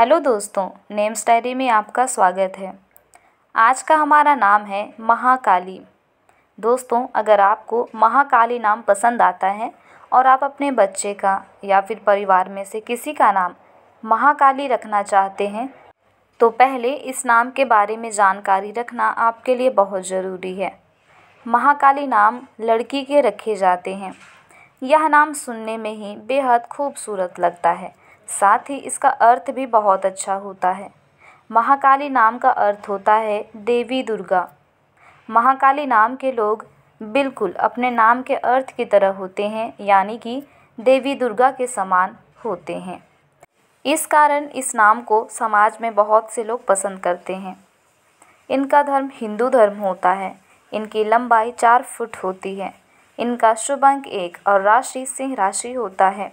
hello दोस्तों names diary में आपका स्वागत है आज का हमारा नाम है महाकाली दोस्तों अगर आपको महाकाली नाम पसंद आता है और आप अपने बच्चे का या फिर परिवार में से किसी का नाम महाकाली रखना चाहते हैं तो पहले इस नाम के बारे में जानकारी रखना आपके लिए बहुत ज़रूरी है महाकाली नाम लड़की के रखे जाते हैं यह नाम सुनने में ही बेहद खूबसूरत लगता है साथ ही इसका अर्थ भी बहुत अच्छा होता है महाकाली नाम का अर्थ होता है देवी दुर्गा महाकाली नाम के लोग बिल्कुल अपने नाम के अर्थ की तरह होते हैं यानी कि देवी दुर्गा के समान होते हैं इस कारण इस नाम को समाज में बहुत से लोग पसंद करते हैं इनका धर्म हिंदू धर्म होता है इनकी लंबाई चार फुट होती है इनका शुभ अंक एक और राशि सिंह राशि होता है